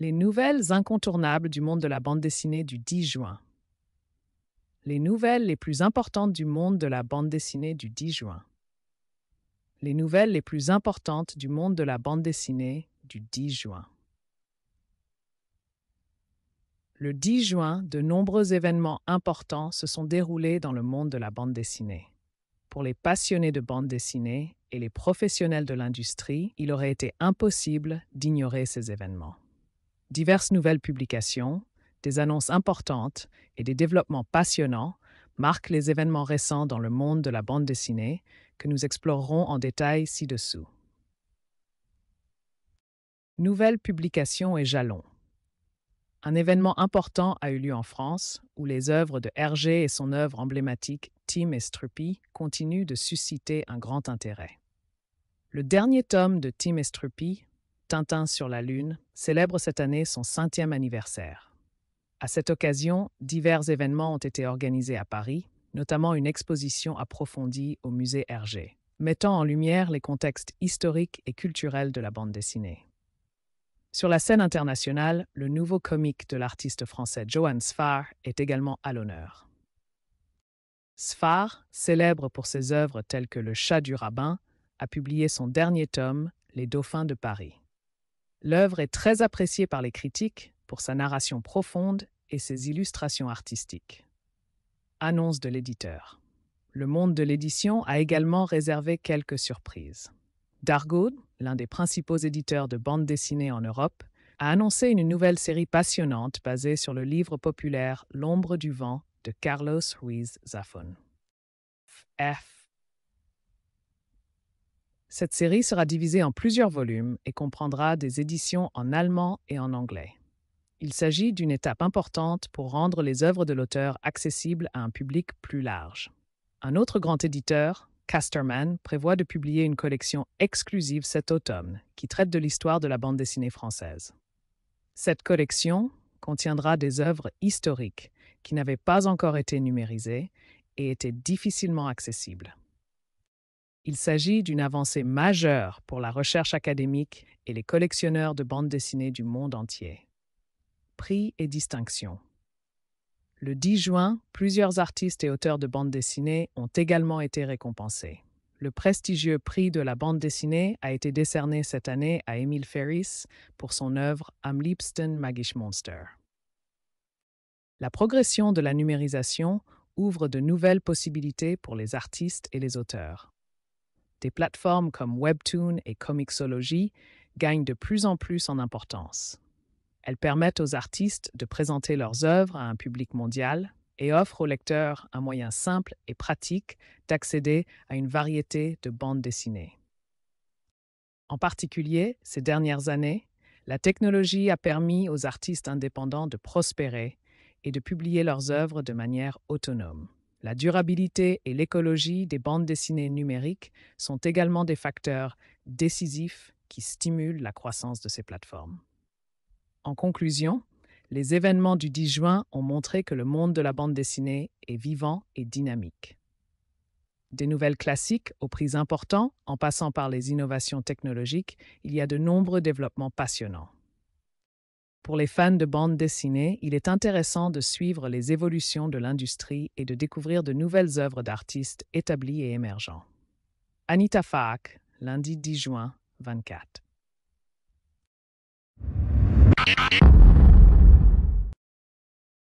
Les nouvelles incontournables du monde de la bande dessinée du 10 juin. Les nouvelles les plus importantes du monde de la bande dessinée du 10 juin. Les nouvelles les plus importantes du monde de la bande dessinée du 10 juin. Le 10 juin, de nombreux événements importants se sont déroulés dans le monde de la bande dessinée. Pour les passionnés de bande dessinée et les professionnels de l'industrie, il aurait été impossible d'ignorer ces événements diverses nouvelles publications, des annonces importantes et des développements passionnants marquent les événements récents dans le monde de la bande dessinée que nous explorerons en détail ci-dessous. Nouvelles publications et jalons. Un événement important a eu lieu en France, où les œuvres de Hergé et son œuvre emblématique Tim et Struppi, continuent de susciter un grand intérêt. Le dernier tome de Tim et Struppi, Tintin sur la Lune, célèbre cette année son cinquième anniversaire. À cette occasion, divers événements ont été organisés à Paris, notamment une exposition approfondie au musée Hergé, mettant en lumière les contextes historiques et culturels de la bande dessinée. Sur la scène internationale, le nouveau comique de l'artiste français Johan Sfar est également à l'honneur. Sfar, célèbre pour ses œuvres telles que Le chat du rabbin, a publié son dernier tome, Les dauphins de Paris. L'œuvre est très appréciée par les critiques pour sa narration profonde et ses illustrations artistiques. Annonce de l'éditeur. Le monde de l'édition a également réservé quelques surprises. Dargaud, l'un des principaux éditeurs de bandes dessinées en Europe, a annoncé une nouvelle série passionnante basée sur le livre populaire L'ombre du vent de Carlos Ruiz Zafón. F. Cette série sera divisée en plusieurs volumes et comprendra des éditions en allemand et en anglais. Il s'agit d'une étape importante pour rendre les œuvres de l'auteur accessibles à un public plus large. Un autre grand éditeur, Casterman, prévoit de publier une collection exclusive cet automne qui traite de l'histoire de la bande dessinée française. Cette collection contiendra des œuvres historiques qui n'avaient pas encore été numérisées et étaient difficilement accessibles. Il s'agit d'une avancée majeure pour la recherche académique et les collectionneurs de bandes dessinées du monde entier. Prix et distinctions. Le 10 juin, plusieurs artistes et auteurs de bandes dessinées ont également été récompensés. Le prestigieux prix de la bande dessinée a été décerné cette année à Émile Ferris pour son œuvre Am Liebsten Magisch Monster. La progression de la numérisation ouvre de nouvelles possibilités pour les artistes et les auteurs. Des plateformes comme Webtoon et Comixology gagnent de plus en plus en importance. Elles permettent aux artistes de présenter leurs œuvres à un public mondial et offrent aux lecteurs un moyen simple et pratique d'accéder à une variété de bandes dessinées. En particulier, ces dernières années, la technologie a permis aux artistes indépendants de prospérer et de publier leurs œuvres de manière autonome. La durabilité et l'écologie des bandes dessinées numériques sont également des facteurs décisifs qui stimulent la croissance de ces plateformes. En conclusion, les événements du 10 juin ont montré que le monde de la bande dessinée est vivant et dynamique. Des nouvelles classiques aux prises importants, en passant par les innovations technologiques, il y a de nombreux développements passionnants. Pour les fans de bandes dessinées, il est intéressant de suivre les évolutions de l'industrie et de découvrir de nouvelles œuvres d'artistes établis et émergents. Anita Fahak, lundi 10 juin 24.